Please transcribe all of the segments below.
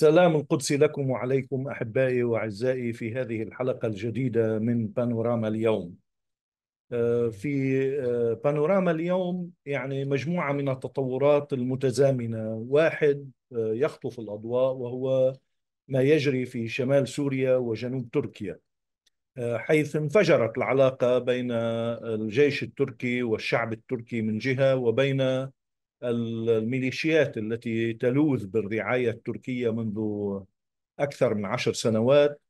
سلام القدس لكم وعليكم احبائي واعزائي في هذه الحلقه الجديده من بانوراما اليوم. آه، في آه، بانوراما اليوم يعني مجموعه من التطورات المتزامنه، واحد آه، يخطف الاضواء وهو ما يجري في شمال سوريا وجنوب تركيا. حيث انفجرت العلاقه بين الجيش التركي والشعب التركي من جهه وبين الميليشيات التي تلوذ بالرعاية التركية منذ أكثر من عشر سنوات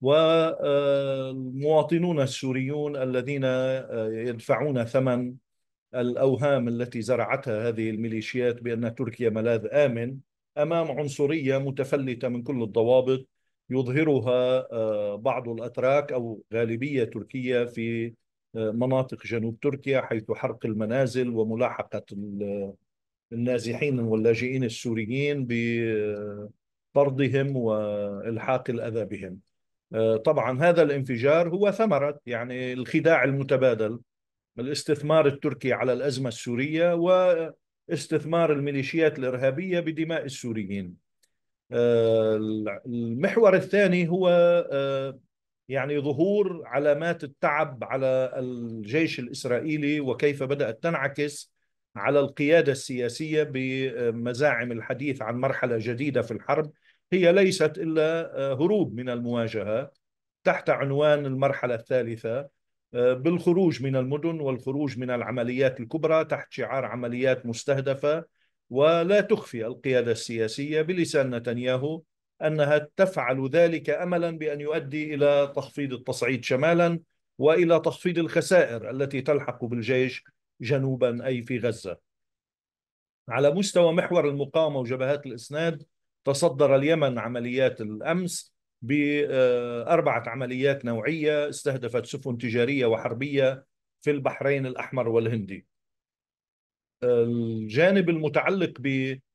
والمواطنون آه، السوريون الذين آه، يدفعون ثمن الأوهام التي زرعتها هذه الميليشيات بأن تركيا ملاذ آمن أمام عنصرية متفلتة من كل الضوابط يظهرها آه، بعض الأتراك أو غالبية تركية في مناطق جنوب تركيا حيث حرق المنازل وملاحقة النازحين واللاجئين السوريين بطردهم والحاق الاذى بهم. آه، طبعا هذا الانفجار هو ثمره يعني الخداع المتبادل الاستثمار التركي على الازمه السوريه واستثمار الميليشيات الارهابيه بدماء السوريين. آه، المحور الثاني هو آه، يعني ظهور علامات التعب على الجيش الاسرائيلي وكيف بدات تنعكس على القيادة السياسية بمزاعم الحديث عن مرحلة جديدة في الحرب هي ليست إلا هروب من المواجهة تحت عنوان المرحلة الثالثة بالخروج من المدن والخروج من العمليات الكبرى تحت شعار عمليات مستهدفة ولا تخفي القيادة السياسية بلسان نتنياهو أنها تفعل ذلك أملا بأن يؤدي إلى تخفيض التصعيد شمالا وإلى تخفيض الخسائر التي تلحق بالجيش جنوبا أي في غزة على مستوى محور المقاومة وجبهات الإسناد تصدر اليمن عمليات الأمس بأربعة آه، عمليات نوعية استهدفت سفن تجارية وحربية في البحرين الأحمر والهندي الجانب المتعلق بنقاط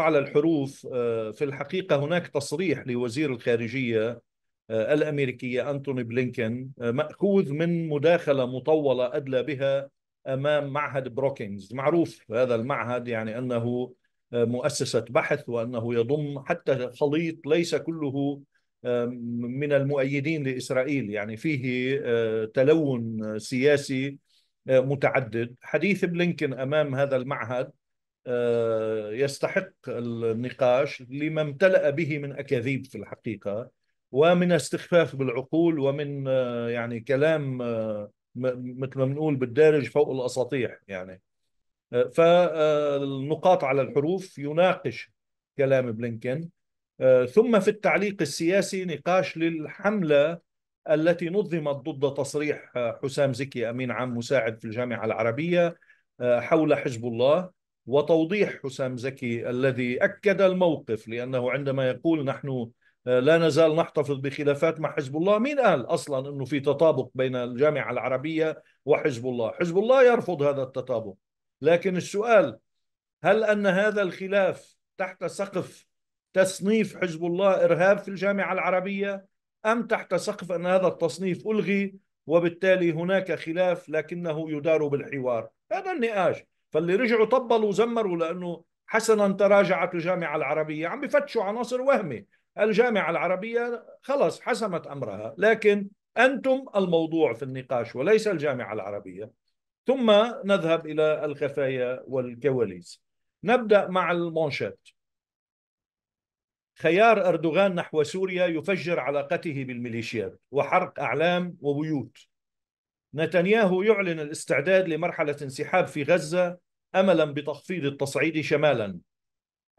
آه، على الحروف آه، في الحقيقة هناك تصريح لوزير الخارجية آه، الامريكيه انتوني بلينكن آه، ماخوذ من مداخله مطوله ادلى بها امام معهد بروكينز معروف هذا المعهد يعني انه آه، مؤسسه بحث وانه يضم حتى خليط ليس كله من المؤيدين لاسرائيل يعني فيه تلون سياسي متعدد حديث بلينكن امام هذا المعهد يستحق النقاش لما امتلأ به من اكاذيب في الحقيقه ومن استخفاف بالعقول ومن آه، يعني كلام آه، مثل ما بنقول بالدارج فوق الاساطيح يعني آه، فالنقاط على الحروف يناقش كلام بلينكن ثم في التعليق السياسي نقاش للحمله التي نظمت ضد تصريح حسام زكي امين عام مساعد في الجامعه العربيه حول حزب الله وتوضيح حسام زكي الذي اكد الموقف لانه عندما يقول نحن آه، لا نزال نحتفظ بخلافات مع حزب الله مين قال أصلا أنه في تطابق بين الجامعة العربية وحزب الله حزب الله يرفض هذا التطابق لكن السؤال هل أن هذا الخلاف تحت سقف تصنيف حزب الله إرهاب في الجامعة العربية أم تحت سقف أن هذا التصنيف ألغي وبالتالي هناك خلاف لكنه يدار بالحوار هذا النقاش فاللي رجعوا طبلوا وزمروا لأنه حسنا تراجعت الجامعة العربية عم بفتشوا عناصر وهمي الجامعة العربية خلص حسمت أمرها لكن أنتم الموضوع في النقاش وليس الجامعة العربية ثم نذهب إلى الخفايا والكواليس نبدأ مع المونشات خيار أردوغان نحو سوريا يفجر علاقته بالميليشيات وحرق أعلام وبيوت نتنياهو يعلن الاستعداد لمرحلة انسحاب في غزة أملا بتخفيض التصعيد شمالا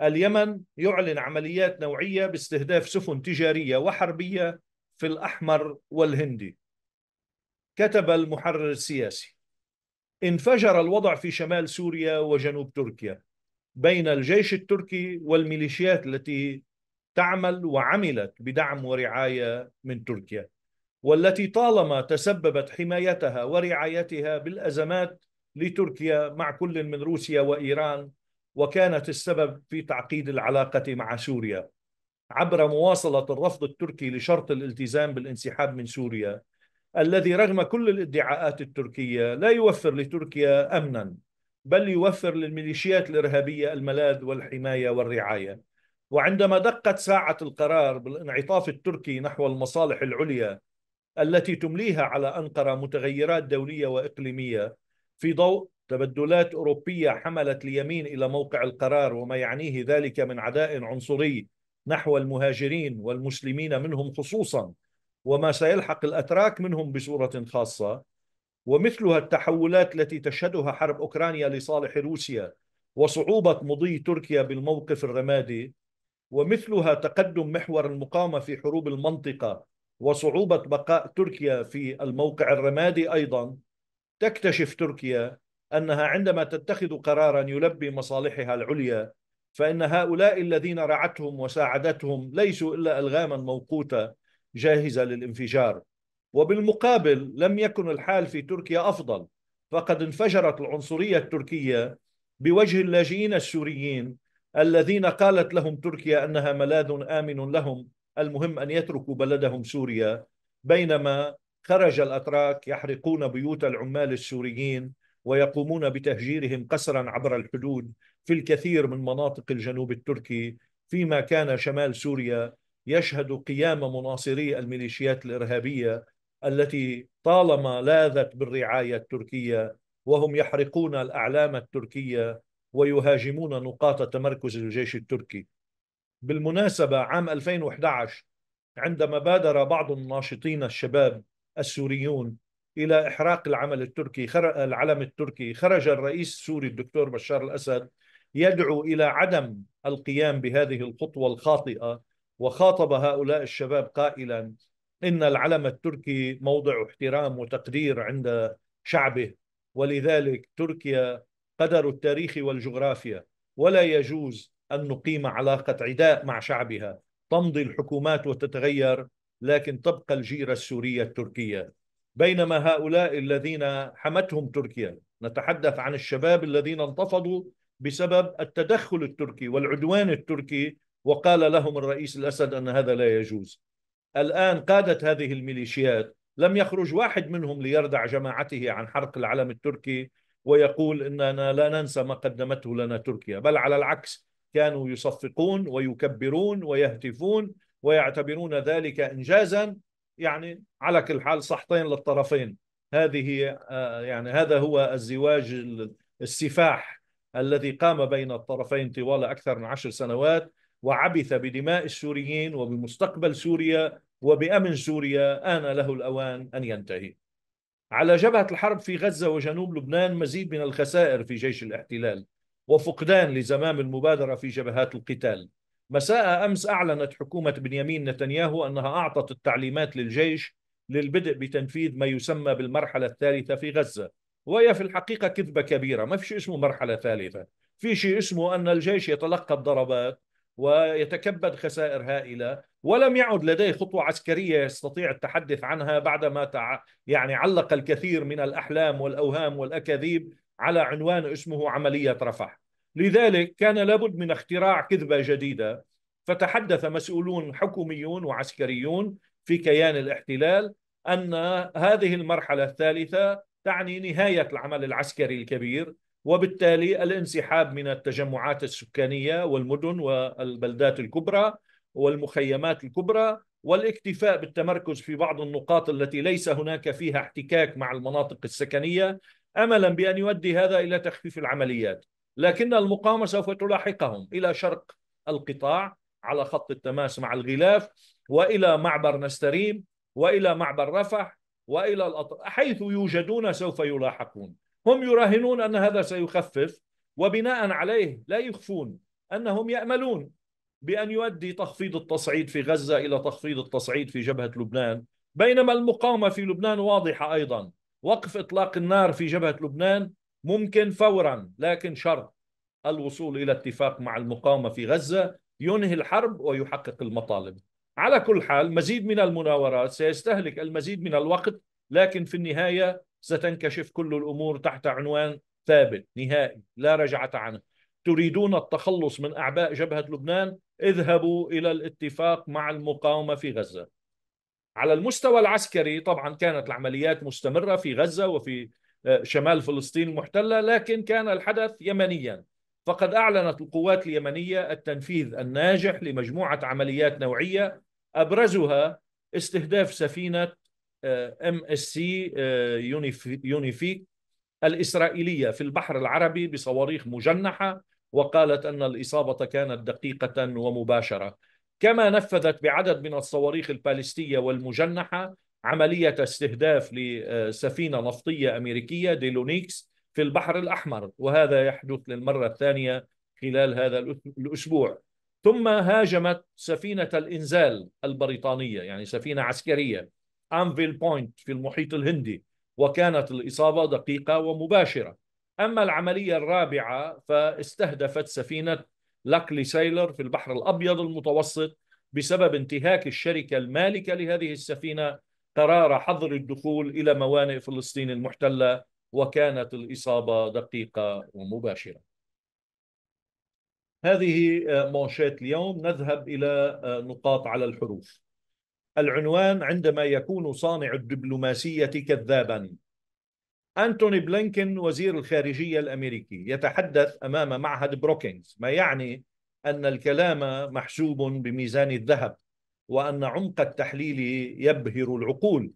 اليمن يعلن عمليات نوعية باستهداف سفن تجارية وحربية في الأحمر والهندي كتب المحرر السياسي انفجر الوضع في شمال سوريا وجنوب تركيا بين الجيش التركي والميليشيات التي تعمل وعملت بدعم ورعاية من تركيا والتي طالما تسببت حمايتها ورعايتها بالأزمات لتركيا مع كل من روسيا وإيران وكانت السبب في تعقيد العلاقة مع سوريا عبر مواصلة الرفض التركي لشرط الالتزام بالانسحاب من سوريا الذي رغم كل الادعاءات التركية لا يوفر لتركيا أمنا بل يوفر للميليشيات الإرهابية الملاذ والحماية والرعاية وعندما دقت ساعة القرار بالانعطاف التركي نحو المصالح العليا التي تمليها على أنقرة متغيرات دولية وإقليمية في ضوء تبدلات أوروبية حملت اليمين إلى موقع القرار وما يعنيه ذلك من عداء عنصري نحو المهاجرين والمسلمين منهم خصوصا وما سيلحق الأتراك منهم بصورة خاصة ومثلها التحولات التي تشهدها حرب أوكرانيا لصالح روسيا وصعوبة مضي تركيا بالموقف الرمادي ومثلها تقدم محور المقاومة في حروب المنطقة وصعوبة بقاء تركيا في الموقع الرمادي أيضا تكتشف تركيا انها عندما تتخذ قرارا يلبي مصالحها العليا فان هؤلاء الذين رعتهم وساعدتهم ليسوا الا الغاما موقوته جاهزه للانفجار وبالمقابل لم يكن الحال في تركيا افضل فقد انفجرت العنصريه التركيه بوجه اللاجئين السوريين الذين قالت لهم تركيا انها ملاذ امن لهم المهم ان يتركوا بلدهم سوريا بينما خرج الاتراك يحرقون بيوت العمال السوريين ويقومون بتهجيرهم قسرا عبر الحدود في الكثير من مناطق الجنوب التركي فيما كان شمال سوريا يشهد قيام مناصري الميليشيات الارهابيه التي طالما لاذت بالرعايه التركيه وهم يحرقون الاعلام التركيه ويهاجمون نقاط تمركز الجيش التركي. بالمناسبه عام 2011 عندما بادر بعض الناشطين الشباب السوريون إلى إحراق العمل التركي العلم التركي خرج الرئيس السوري الدكتور بشار الأسد يدعو إلى عدم القيام بهذه الخطوة الخاطئة وخاطب هؤلاء الشباب قائلا إن العلم التركي موضع احترام وتقدير عند شعبه ولذلك تركيا قدر التاريخ والجغرافيا ولا يجوز أن نقيم علاقة عداء مع شعبها تمضي الحكومات وتتغير لكن تبقى الجيرة السورية التركية بينما هؤلاء الذين حمتهم تركيا نتحدث عن الشباب الذين انتفضوا بسبب التدخل التركي والعدوان التركي وقال لهم الرئيس الاسد ان هذا لا يجوز. الان قاده هذه الميليشيات لم يخرج واحد منهم ليردع جماعته عن حرق العلم التركي ويقول اننا لا ننسى ما قدمته لنا تركيا، بل على العكس كانوا يصفقون ويكبرون ويهتفون ويعتبرون ذلك انجازا يعني على كل حال صحتين للطرفين هذه آه، يعني هذا هو الزواج السفاح الذي قام بين الطرفين طوال أكثر من عشر سنوات وعبث بدماء السوريين وبمستقبل سوريا وبأمن سوريا آن له الأوان أن ينتهي على جبهة الحرب في غزة وجنوب لبنان مزيد من الخسائر في جيش الاحتلال وفقدان لزمام المبادرة في جبهات القتال مساء امس اعلنت حكومه بنيامين نتنياهو انها اعطت التعليمات للجيش للبدء بتنفيذ ما يسمى بالمرحله الثالثه في غزه وهي في الحقيقه كذبه كبيره ما في شيء اسمه مرحله ثالثه في شيء اسمه ان الجيش يتلقى الضربات ويتكبد خسائر هائله ولم يعد لديه خطوه عسكريه يستطيع التحدث عنها بعدما تع... يعني علق الكثير من الاحلام والاوهام والاكاذيب على عنوان اسمه عمليه رفح لذلك كان لابد من اختراع كذبة جديدة فتحدث مسؤولون حكوميون وعسكريون في كيان الاحتلال أن هذه المرحلة الثالثة تعني نهاية العمل العسكري الكبير وبالتالي الانسحاب من التجمعات السكانية والمدن والبلدات الكبرى والمخيمات الكبرى والاكتفاء بالتمركز في بعض النقاط التي ليس هناك فيها احتكاك مع المناطق السكنية املا بان يؤدي هذا الى تخفيف العمليات لكن المقاومة سوف تلاحقهم إلى شرق القطاع على خط التماس مع الغلاف وإلى معبر نستريم وإلى معبر رفح وإلى الأطراف حيث يوجدون سوف يلاحقون هم يراهنون أن هذا سيخفف وبناء عليه لا يخفون أنهم يأملون بأن يؤدي تخفيض التصعيد في غزة إلى تخفيض التصعيد في جبهة لبنان بينما المقاومة في لبنان واضحة أيضا وقف إطلاق النار في جبهة لبنان ممكن فورا لكن شرط الوصول الى اتفاق مع المقاومه في غزه ينهي الحرب ويحقق المطالب. على كل حال مزيد من المناورات سيستهلك المزيد من الوقت لكن في النهايه ستنكشف كل الامور تحت عنوان ثابت نهائي لا رجعه عنه. تريدون التخلص من اعباء جبهه لبنان؟ اذهبوا الى الاتفاق مع المقاومه في غزه. على المستوى العسكري طبعا كانت العمليات مستمره في غزه وفي شمال فلسطين المحتله لكن كان الحدث يمنيا فقد اعلنت القوات اليمنيه التنفيذ الناجح لمجموعه عمليات نوعيه ابرزها استهداف سفينه ام اس سي يونيفيك الاسرائيليه في البحر العربي بصواريخ مجنحه وقالت ان الاصابه كانت دقيقه ومباشره كما نفذت بعدد من الصواريخ البالستيه والمجنحه عملية استهداف لسفينة نفطية أمريكية ديلونيكس في البحر الأحمر وهذا يحدث للمرة الثانية خلال هذا الأسبوع ثم هاجمت سفينة الإنزال البريطانية يعني سفينة عسكرية أنفيل بوينت في المحيط الهندي وكانت الإصابة دقيقة ومباشرة أما العملية الرابعة فاستهدفت سفينة لاكلي سايلر في البحر الأبيض المتوسط بسبب انتهاك الشركة المالكة لهذه السفينة قرار حظر الدخول إلى موانئ فلسطين المحتلة وكانت الإصابة دقيقة ومباشرة هذه آه، مونشات اليوم نذهب إلى آه، نقاط على الحروف العنوان عندما يكون صانع الدبلوماسية كذابا أنتوني بلينكن وزير الخارجية الأمريكي يتحدث أمام معهد بروكينز ما يعني أن الكلام محسوب بميزان الذهب وأن عمق التحليل يبهر العقول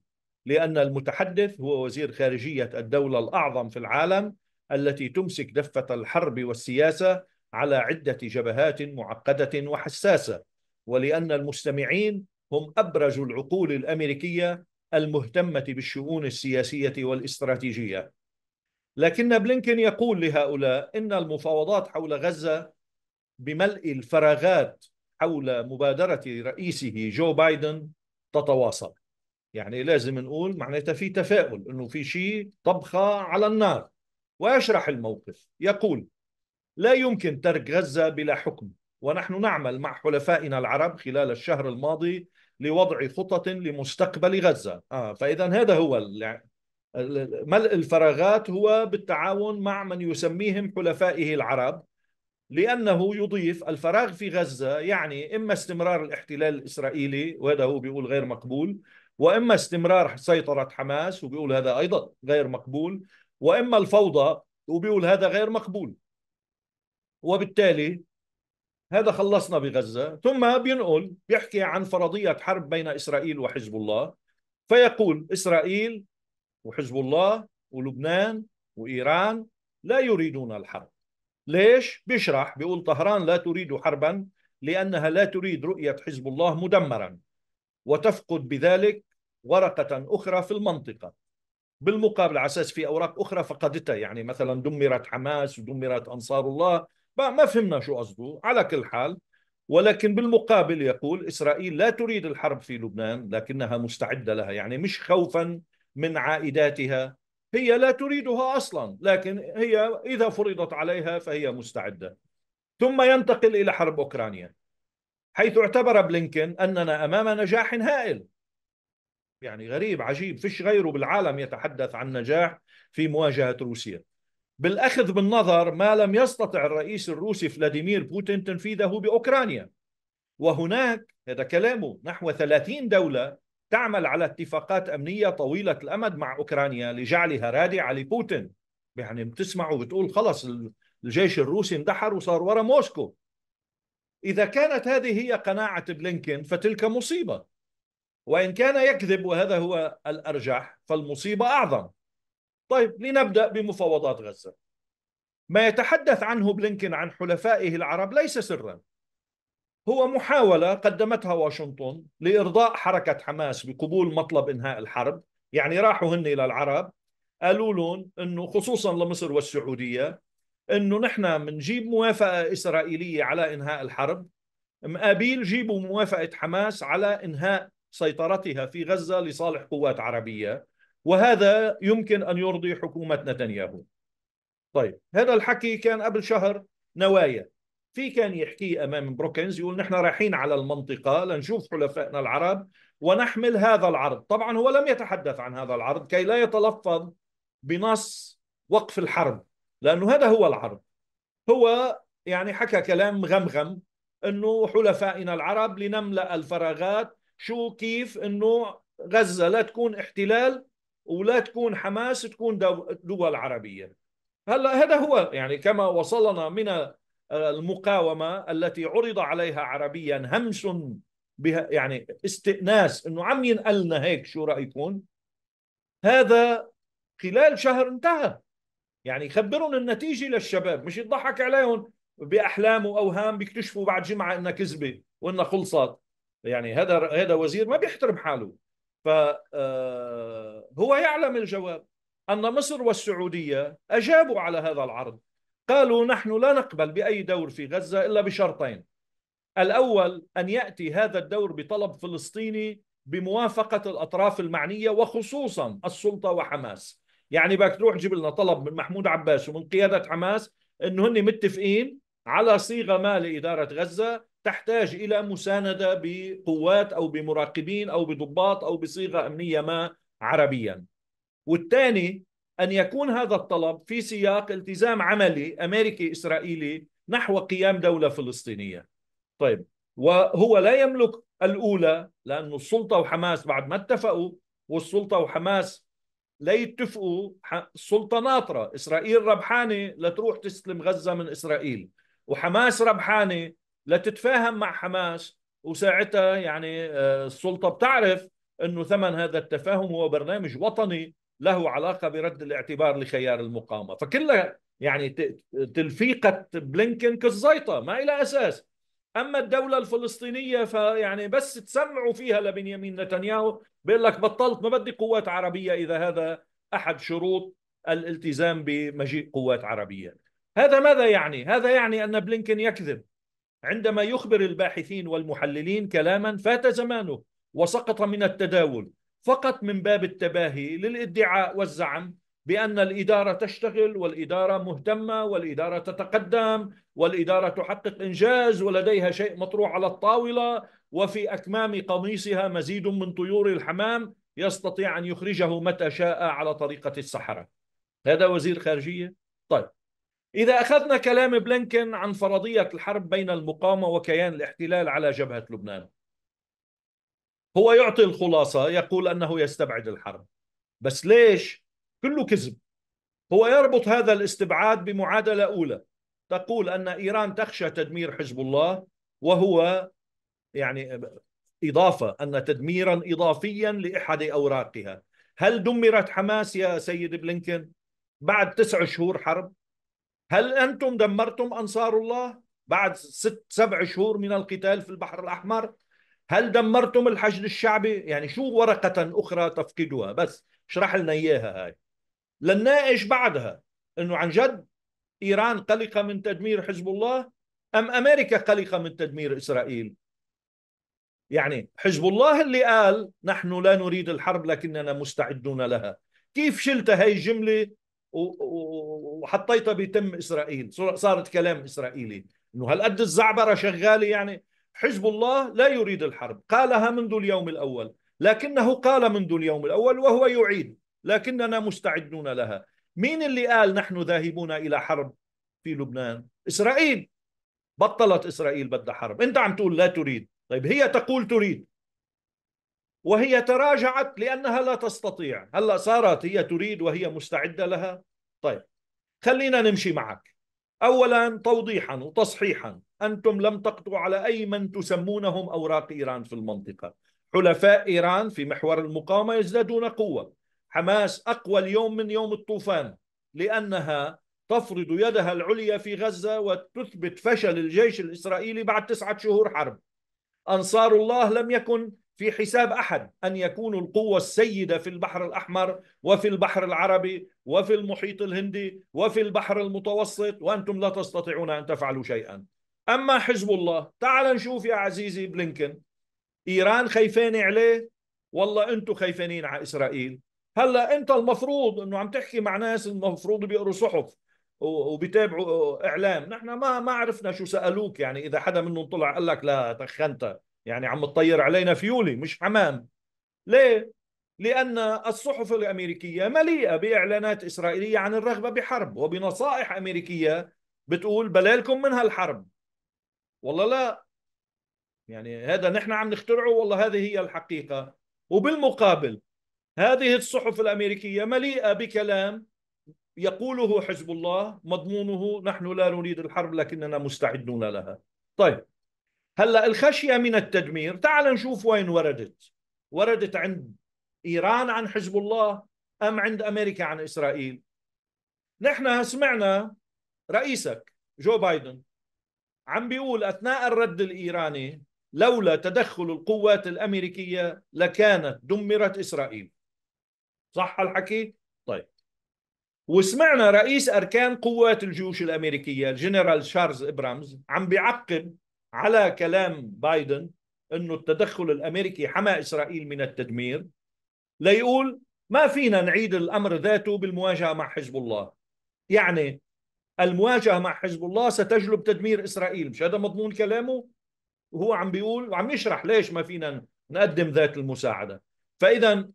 لأن المتحدث هو وزير خارجية الدولة الأعظم في العالم التي تمسك دفة الحرب والسياسة على عدة جبهات معقدة وحساسة ولأن المستمعين هم أبرز العقول الأمريكية المهتمة بالشؤون السياسية والاستراتيجية لكن بلينكن يقول لهؤلاء إن المفاوضات حول غزة بملء الفراغات حول مبادرة رئيسه جو بايدن تتواصل يعني لازم نقول معناتها في تفاؤل انه في شيء طبخه على النار ويشرح الموقف يقول لا يمكن ترك غزه بلا حكم ونحن نعمل مع حلفائنا العرب خلال الشهر الماضي لوضع خطط لمستقبل غزه آه فاذا هذا هو ملء الفراغات هو بالتعاون مع من يسميهم حلفائه العرب لأنه يضيف الفراغ في غزة يعني إما استمرار الاحتلال الإسرائيلي وهذا هو بيقول غير مقبول وإما استمرار سيطرة حماس وبيقول هذا أيضا غير مقبول وإما الفوضى وبيقول هذا غير مقبول وبالتالي هذا خلصنا بغزة ثم بينقل بيحكي عن فرضية حرب بين إسرائيل وحزب الله فيقول إسرائيل وحزب الله ولبنان وإيران لا يريدون الحرب ليش؟ بيشرح بيقول طهران لا تريد حربا لأنها لا تريد رؤية حزب الله مدمرا وتفقد بذلك ورقة أخرى في المنطقة بالمقابل على أساس في أوراق أخرى فقدتها يعني مثلا دمرت حماس ودمرت أنصار الله ما فهمنا شو قصده على كل حال ولكن بالمقابل يقول إسرائيل لا تريد الحرب في لبنان لكنها مستعدة لها يعني مش خوفا من عائداتها هي لا تريدها اصلا لكن هي اذا فرضت عليها فهي مستعده ثم ينتقل الى حرب اوكرانيا حيث اعتبر بلينكن اننا امام نجاح هائل يعني غريب عجيب فيش غيره بالعالم يتحدث عن نجاح في مواجهه روسيا بالاخذ بالنظر ما لم يستطع الرئيس الروسي فلاديمير بوتين تنفيذه باوكرانيا وهناك هذا كلامه نحو 30 دوله تعمل على اتفاقات امنيه طويله الامد مع اوكرانيا لجعلها رادعه لبوتين يعني بتسمعوا بتقول خلص الجيش الروسي اندحر وصار ورا موسكو اذا كانت هذه هي قناعه بلينكين فتلك مصيبه وان كان يكذب وهذا هو الارجح فالمصيبه اعظم طيب لنبدا بمفاوضات غزه ما يتحدث عنه بلينكين عن حلفائه العرب ليس سرا هو محاولة قدمتها واشنطن لإرضاء حركة حماس بقبول مطلب إنهاء الحرب يعني راحوا هن إلى العرب قالوا لهم أنه خصوصا لمصر والسعودية أنه نحن بنجيب موافقة إسرائيلية على إنهاء الحرب مقابل جيبوا موافقة حماس على إنهاء سيطرتها في غزة لصالح قوات عربية وهذا يمكن أن يرضي حكومة نتنياهو طيب هذا الحكي كان قبل شهر نوايا في كان يحكي امام بروكنز يقول نحن رايحين على المنطقه لنشوف حلفائنا العرب ونحمل هذا العرض طبعا هو لم يتحدث عن هذا العرض كي لا يتلفظ بنص وقف الحرب لانه هذا هو العرض هو يعني حكى كلام غمغم انه حلفائنا العرب لنملا الفراغات شو كيف انه غزه لا تكون احتلال ولا تكون حماس تكون دول عربيه هلا هذا هو يعني كما وصلنا من المقاومة التي عرض عليها عربيا همس بها يعني استئناس انه عم ينقلنا هيك شو رايكم هذا خلال شهر انتهى يعني يخبرون النتيجه للشباب مش يضحك عليهم باحلام واوهام بيكتشفوا بعد جمعه انها كذبه وانها خلصت يعني هذا هذا وزير ما بيحترم حاله ف آه، هو يعلم الجواب ان مصر والسعوديه اجابوا على هذا العرض قالوا نحن لا نقبل بأي دور في غزة إلا بشرطين الأول أن يأتي هذا الدور بطلب فلسطيني بموافقة الأطراف المعنية وخصوصا السلطة وحماس يعني بدك تروح تجيب لنا طلب من محمود عباس ومن قيادة حماس أنه هن متفقين على صيغة ما لإدارة غزة تحتاج إلى مساندة بقوات أو بمراقبين أو بضباط أو بصيغة أمنية ما عربيا والثاني ان يكون هذا الطلب في سياق التزام عملي امريكي اسرائيلي نحو قيام دوله فلسطينيه. طيب وهو لا يملك الاولى لانه السلطه وحماس بعد ما اتفقوا والسلطه وحماس لا يتفقوا السلطه ناطره، اسرائيل ربحانه لتروح تستلم غزه من اسرائيل وحماس ربحانه لتتفاهم مع حماس وساعتها يعني آه، السلطه بتعرف انه ثمن هذا التفاهم هو برنامج وطني له علاقه برد الاعتبار لخيار المقاومه فكلها يعني تلفيقه بلينكن كالزيطه ما الى اساس اما الدوله الفلسطينيه فيعني بس تسمعوا فيها لبنيامين نتنياهو بيقول لك بطلت ما بدي قوات عربيه اذا هذا احد شروط الالتزام بمجيء قوات عربيه هذا ماذا يعني هذا يعني ان بلينكن يكذب عندما يخبر الباحثين والمحللين كلاما فات زمانه وسقط من التداول فقط من باب التباهي للادعاء والزعم بان الاداره تشتغل والاداره مهتمه والاداره تتقدم والاداره تحقق انجاز ولديها شيء مطروح على الطاوله وفي اكمام قميصها مزيد من طيور الحمام يستطيع ان يخرجه متى شاء على طريقه السحره. هذا وزير خارجيه؟ طيب اذا اخذنا كلام بلينكن عن فرضيه الحرب بين المقاومه وكيان الاحتلال على جبهه لبنان هو يعطي الخلاصة يقول أنه يستبعد الحرب بس ليش؟ كله كذب هو يربط هذا الاستبعاد بمعادلة أولى تقول أن إيران تخشى تدمير حزب الله وهو يعني إضافة أن تدميرا إضافيا لأحد أوراقها هل دمرت حماس يا سيد بلينكن بعد تسع شهور حرب هل أنتم دمرتم أنصار الله بعد ست سبع شهور من القتال في البحر الأحمر هل دمرتم الحشد الشعبي يعني شو ورقة أخرى تفقدها بس اشرح لنا إياها هاي لنناقش بعدها أنه عن جد إيران قلقة من تدمير حزب الله أم أمريكا قلقة من تدمير إسرائيل يعني حزب الله اللي قال نحن لا نريد الحرب لكننا مستعدون لها كيف شلت هاي الجملة وحطيتها بتم إسرائيل صارت كلام إسرائيلي انه هالقد الزعبره شغاله يعني حزب الله لا يريد الحرب قالها منذ اليوم الأول لكنه قال منذ اليوم الأول وهو يعيد لكننا مستعدون لها مين اللي قال نحن ذاهبون إلى حرب في لبنان إسرائيل بطلت إسرائيل بدها حرب أنت عم تقول لا تريد طيب هي تقول تريد وهي تراجعت لأنها لا تستطيع هلأ صارت هي تريد وهي مستعدة لها طيب خلينا نمشي معك أولا توضيحا وتصحيحا أنتم لم تقطعوا على أي من تسمونهم أوراق إيران في المنطقة حلفاء إيران في محور المقاومة يزدادون قوة حماس أقوى اليوم من يوم الطوفان لأنها تفرض يدها العليا في غزة وتثبت فشل الجيش الإسرائيلي بعد تسعة شهور حرب أنصار الله لم يكن في حساب أحد أن يكونوا القوة السيدة في البحر الأحمر وفي البحر العربي وفي المحيط الهندي وفي البحر المتوسط وأنتم لا تستطيعون أن تفعلوا شيئا أما حزب الله تعال نشوف يا عزيزي بلينكن إيران خايفين عليه والله أنتم خايفين على إسرائيل هلا أنت المفروض أنه عم تحكي مع ناس المفروض بيقروا صحف وبيتابعوا إعلام نحن ما ما عرفنا شو سألوك يعني إذا حدا منهم طلع قال لك لا تخنت يعني عم تطير علينا فيولي مش حمام ليه؟ لأن الصحف الأمريكية مليئة بإعلانات إسرائيلية عن الرغبة بحرب وبنصائح أمريكية بتقول بلالكم من هالحرب والله لا يعني هذا نحن عم نخترعه والله هذه هي الحقيقة وبالمقابل هذه الصحف الأمريكية مليئة بكلام يقوله حزب الله مضمونه نحن لا نريد الحرب لكننا مستعدون لها طيب هلا الخشية من التدمير تعال نشوف وين وردت وردت عند إيران عن حزب الله أم عند أمريكا عن إسرائيل نحن سمعنا رئيسك جو بايدن عم بيقول اثناء الرد الايراني لولا تدخل القوات الامريكيه لكانت دمرت اسرائيل صح الحكي طيب وسمعنا رئيس اركان قوات الجيوش الامريكيه الجنرال شارلز ابرامز عم بيعقب على كلام بايدن انه التدخل الامريكي حمى اسرائيل من التدمير ليقول ما فينا نعيد الامر ذاته بالمواجهه مع حزب الله يعني المواجهه مع حزب الله ستجلب تدمير اسرائيل مش هذا مضمون كلامه وهو عم بيقول وعم يشرح ليش ما فينا نقدم ذات المساعده فاذا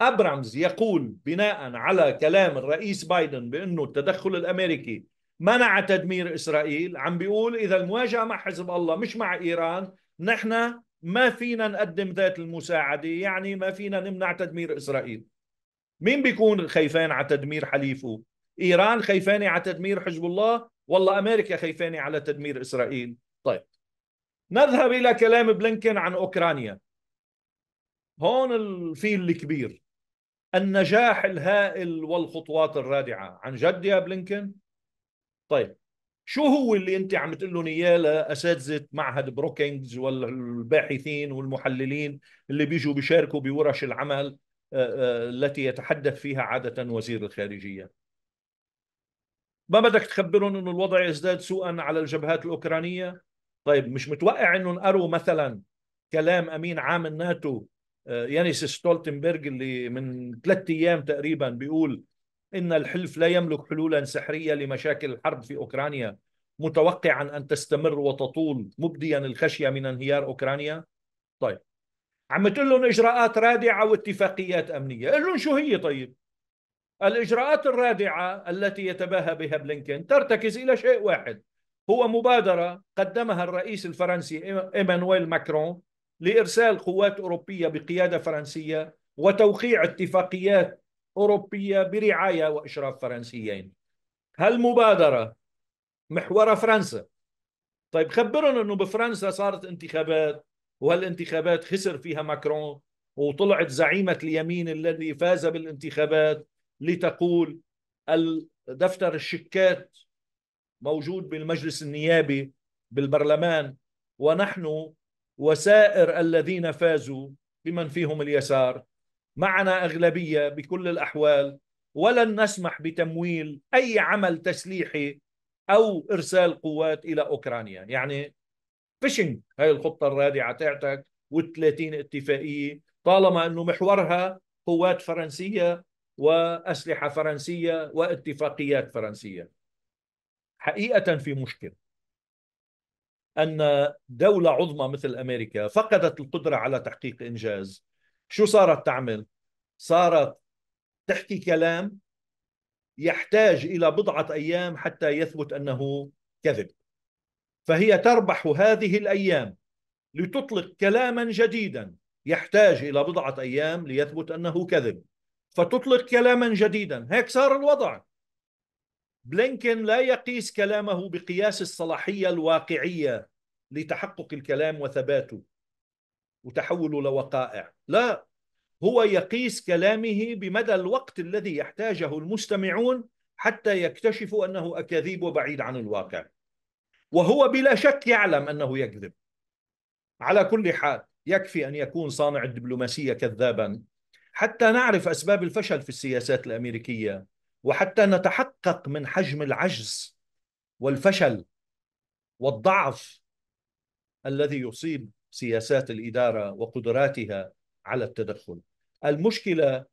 ابرامز يقول بناء على كلام الرئيس بايدن بانه التدخل الامريكي منع تدمير اسرائيل عم بيقول اذا المواجهه مع حزب الله مش مع ايران نحن ما فينا نقدم ذات المساعده يعني ما فينا نمنع تدمير اسرائيل مين بيكون خيفان على تدمير حليفه ايران خيفانه على تدمير حزب الله والله امريكا خيفانه على تدمير اسرائيل طيب نذهب الى كلام بلينكن عن اوكرانيا هون الفيل الكبير النجاح الهائل والخطوات الرادعه عن جد يا بلينكن طيب شو هو اللي انت عم تقول لهم اياه لاساتذه معهد بروكينجز والباحثين والمحللين اللي بيجوا بيشاركوا بورش العمل آه، آه، التي يتحدث فيها عاده وزير الخارجيه ما بدك تخبرهم انه الوضع يزداد سوءا على الجبهات الاوكرانيه طيب مش متوقع انهم قروا مثلا كلام امين عام الناتو آه، يانيس ستولتنبرغ اللي من ثلاثة ايام تقريبا بيقول ان الحلف لا يملك حلولا سحريه لمشاكل الحرب في اوكرانيا متوقعا ان تستمر وتطول مبديا الخشيه من انهيار اوكرانيا طيب عم تقول لهم اجراءات رادعه واتفاقيات امنيه قل لهم شو هي طيب الإجراءات الرادعة التي يتباهى بها بلينكين ترتكز إلى شيء واحد هو مبادرة قدمها الرئيس الفرنسي إيمانويل ماكرون لإرسال قوات أوروبية بقيادة فرنسية وتوقيع اتفاقيات أوروبية برعاية وإشراف فرنسيين هالمبادرة محور فرنسا طيب خبرهم أنه بفرنسا صارت انتخابات وهالانتخابات خسر فيها ماكرون وطلعت زعيمة اليمين الذي فاز بالانتخابات لتقول دفتر الشيكات موجود بالمجلس النيابي بالبرلمان ونحن وسائر الذين فازوا بمن فيهم اليسار معنا اغلبيه بكل الاحوال ولن نسمح بتمويل اي عمل تسليحي او ارسال قوات الى اوكرانيا يعني فيشنج هاي الخطه الرادعه تاعتك وال30 اتفاقيه طالما انه محورها قوات فرنسيه واسلحه فرنسيه واتفاقيات فرنسيه. حقيقه في مشكله. ان دوله عظمى مثل امريكا فقدت القدره على تحقيق انجاز. شو صارت تعمل؟ صارت تحكي كلام يحتاج الى بضعه ايام حتى يثبت انه كذب. فهي تربح هذه الايام لتطلق كلاما جديدا يحتاج الى بضعه ايام ليثبت انه كذب فتطلق كلاما جديدا هيك صار الوضع بلينكن لا يقيس كلامه بقياس الصلاحية الواقعية لتحقق الكلام وثباته وتحوله لوقائع لا هو يقيس كلامه بمدى الوقت الذي يحتاجه المستمعون حتى يكتشفوا أنه أكاذيب وبعيد عن الواقع وهو بلا شك يعلم أنه يكذب على كل حال يكفي أن يكون صانع الدبلوماسية كذابا حتى نعرف اسباب الفشل في السياسات الامريكيه وحتى نتحقق من حجم العجز والفشل والضعف الذي يصيب سياسات الاداره وقدراتها على التدخل. المشكله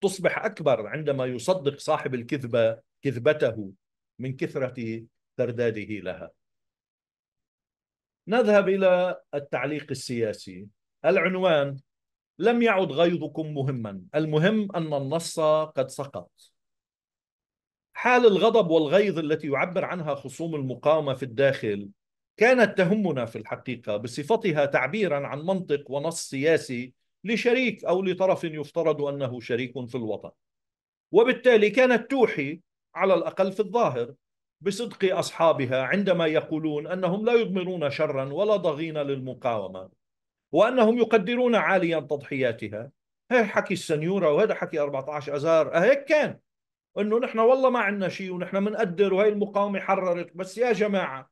تصبح اكبر عندما يصدق صاحب الكذبه كذبته من كثره ترداده لها. نذهب الى التعليق السياسي. العنوان لم يعد غيظكم مهما المهم أن النص قد سقط حال الغضب والغيظ التي يعبر عنها خصوم المقاومة في الداخل كانت تهمنا في الحقيقة بصفتها تعبيرا عن منطق ونص سياسي لشريك أو لطرف يفترض أنه شريك في الوطن وبالتالي كانت توحي على الأقل في الظاهر بصدق أصحابها عندما يقولون أنهم لا يضمرون شرا ولا ضغينا للمقاومة وأنهم يقدرون عاليا تضحياتها هي حكي السنيورة وهذا حكي 14 أذار هيك كان انه نحن والله ما عندنا شيء ونحن بنقدر وهي المقاومه حررت بس يا جماعه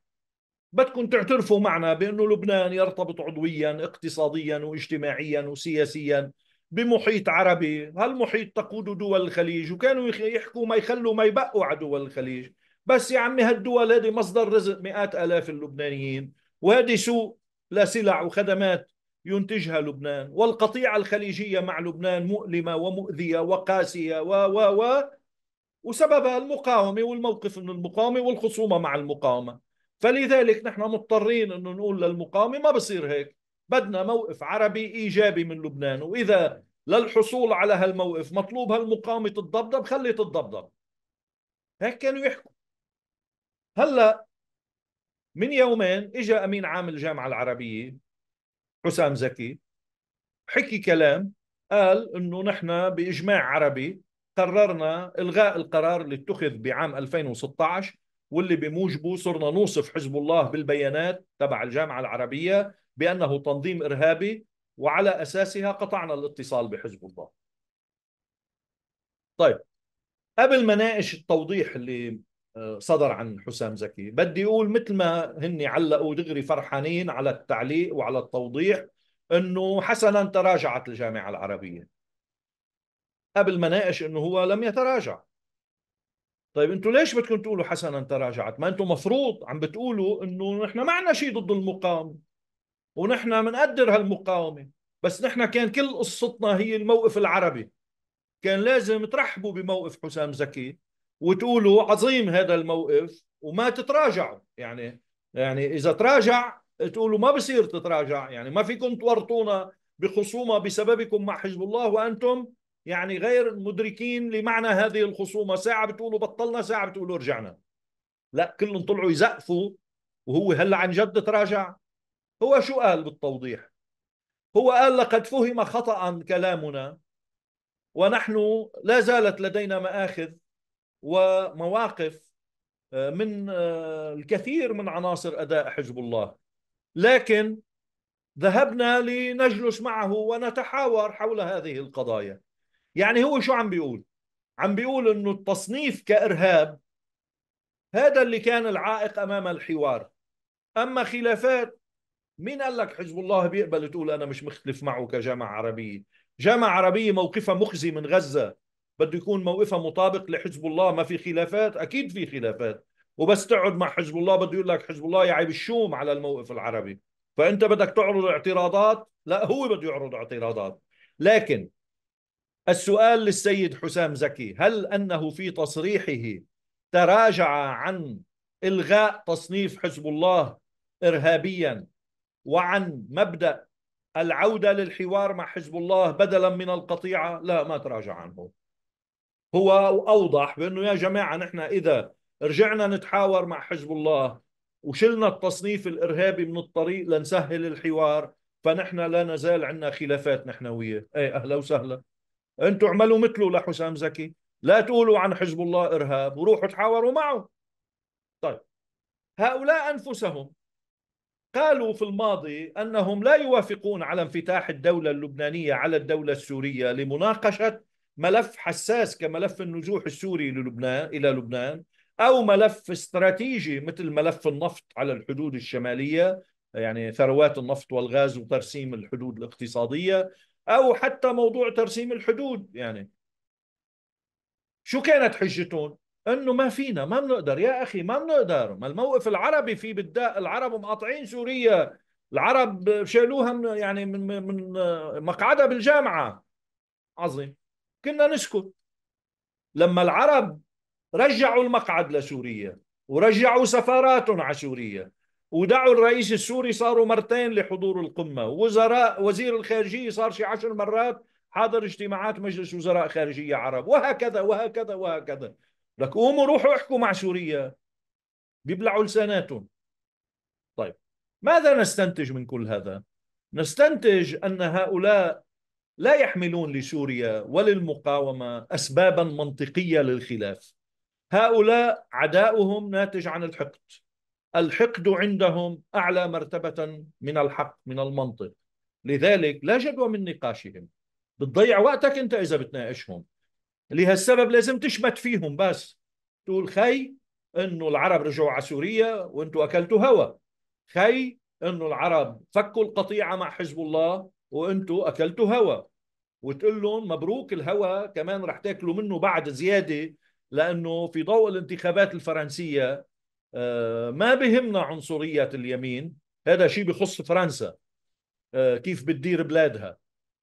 بدكم تعترفوا معنا بانه لبنان يرتبط عضويا اقتصاديا واجتماعيا وسياسيا بمحيط عربي هالمحيط تقود دول الخليج وكانوا يحكوا ما يخلوا ما يبقوا على دول الخليج بس يا عمي هالدول هذه مصدر رزق مئات الاف اللبنانيين وهذه سوق لسلع وخدمات ينتجها لبنان والقطيعة الخليجية مع لبنان مؤلمة ومؤذية وقاسية و و و وسببها المقاومة والموقف من المقاومة والخصومة مع المقاومة فلذلك نحن مضطرين أن نقول للمقاومة ما بصير هيك بدنا موقف عربي إيجابي من لبنان وإذا للحصول على هالموقف مطلوب هالمقاومة تتضبضب خلي تتضبضب هيك كانوا يحكوا هلا من يومين اجى امين عام الجامعه العربيه حسام زكي حكي كلام قال انه نحن باجماع عربي قررنا الغاء القرار اللي اتخذ بعام 2016 واللي بموجبه صرنا نوصف حزب الله بالبيانات تبع الجامعه العربيه بانه تنظيم ارهابي وعلى اساسها قطعنا الاتصال بحزب الله. طيب قبل ما ناقش التوضيح اللي صدر عن حسام زكي بدي أقول مثل ما هني علقوا دغري فرحانين على التعليق وعلى التوضيح أنه حسنا تراجعت الجامعة العربية قبل ما ناقش أنه هو لم يتراجع طيب انتم ليش بدكم تقولوا حسنا تراجعت؟ ما انتم مفروض عم بتقولوا انه نحن ما شيء ضد المقاومه ونحن بنقدر هالمقاومه بس نحن كان كل قصتنا هي الموقف العربي كان لازم ترحبوا بموقف حسام زكي وتقولوا عظيم هذا الموقف وما تتراجعوا يعني يعني اذا تراجع تقولوا ما بصير تتراجع يعني ما فيكم تورطونا بخصومه بسببكم مع حزب الله وانتم يعني غير مدركين لمعنى هذه الخصومه ساعه بتقولوا بطلنا ساعه بتقولوا رجعنا لا كلهم طلعوا يزقفوا وهو هلا عن جد تراجع هو شو قال بالتوضيح هو قال لقد فهم خطا كلامنا ونحن لا زالت لدينا مآخذ ومواقف آه، من آه، الكثير من عناصر اداء حزب الله لكن ذهبنا لنجلس معه ونتحاور حول هذه القضايا يعني هو شو عم بيقول عم بيقول انه التصنيف كارهاب هذا اللي كان العائق امام الحوار اما خلافات مين قال لك حزب الله بيقبل تقول انا مش مختلف معه كجامعه عربيه جامعه عربيه موقفها مخزي من غزه بده يكون موقفها مطابق لحزب الله ما في خلافات اكيد في خلافات وبس تقعد مع حزب الله بده يقول لك حزب الله يعيب الشوم على الموقف العربي فانت بدك تعرض اعتراضات لا هو بده يعرض اعتراضات لكن السؤال للسيد حسام زكي هل انه في تصريحه تراجع عن الغاء تصنيف حزب الله ارهابيا وعن مبدا العوده للحوار مع حزب الله بدلا من القطيعه لا ما تراجع عنه هو أوضح بأنه يا جماعة نحن إذا رجعنا نتحاور مع حزب الله وشلنا التصنيف الإرهابي من الطريق لنسهل الحوار فنحن لا نزال عندنا خلافات نحن وياه أي أهلا وسهلا انتم اعملوا مثله لحسام زكي لا تقولوا عن حزب الله إرهاب وروحوا تحاوروا معه طيب هؤلاء أنفسهم قالوا في الماضي أنهم لا يوافقون على انفتاح الدولة اللبنانية على الدولة السورية لمناقشة ملف حساس كملف النزوح السوري للبنان الى لبنان او ملف استراتيجي مثل ملف النفط على الحدود الشماليه يعني ثروات النفط والغاز وترسيم الحدود الاقتصاديه او حتى موضوع ترسيم الحدود يعني شو كانت حجتهم؟ انه ما فينا ما بنقدر يا اخي ما بنقدر ما الموقف العربي في بالداء العرب مقاطعين سوريا العرب شالوها من يعني من من مقعدها بالجامعه عظيم كنا نسكت لما العرب رجعوا المقعد لسوريا ورجعوا سفاراتهم على سوريا ودعوا الرئيس السوري صاروا مرتين لحضور القمة وزراء وزير الخارجية صار شي عشر مرات حاضر اجتماعات مجلس وزراء خارجية عرب وهكذا وهكذا وهكذا لك قوموا روحوا احكوا مع سوريا بيبلعوا لساناتهم طيب ماذا نستنتج من كل هذا؟ نستنتج أن هؤلاء لا يحملون لسوريا وللمقاومه اسبابا منطقيه للخلاف هؤلاء عداؤهم ناتج عن الحقد الحقد عندهم اعلى مرتبه من الحق من المنطق لذلك لا جدوى من نقاشهم بتضيع وقتك انت اذا بتناقشهم لهالسبب لازم تشمت فيهم بس تقول خي انه العرب رجعوا على سوريا وانتم اكلتوا هوا خي انه العرب فكوا القطيعه مع حزب الله وانتم اكلتوا هوا وتقول لهم مبروك الهوا كمان رح تاكلوا منه بعد زياده لانه في ضوء الانتخابات الفرنسيه آه، ما بهمنا عنصريه اليمين هذا شيء بخص فرنسا آه، كيف بتدير بلادها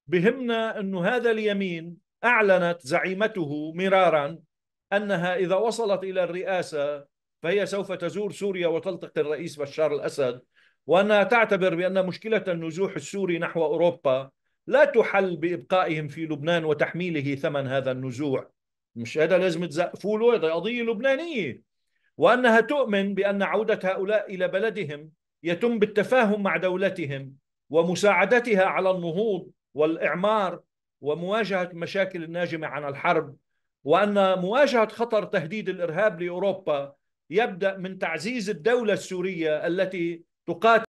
بهمنا انه هذا اليمين اعلنت زعيمته مرارا انها اذا وصلت الى الرئاسه فهي سوف تزور سوريا وتلتقي الرئيس بشار الاسد وانها تعتبر بان مشكله النزوح السوري نحو اوروبا لا تحل بإبقائهم في لبنان وتحميله ثمن هذا النزوع مش هذا لازم تزقفوا له هذا قضية لبنانية وأنها تؤمن بأن عودة هؤلاء إلى بلدهم يتم بالتفاهم مع دولتهم ومساعدتها على النهوض والإعمار ومواجهة مشاكل الناجمة عن الحرب وأن مواجهة خطر تهديد الإرهاب لأوروبا يبدأ من تعزيز الدولة السورية التي تقاتل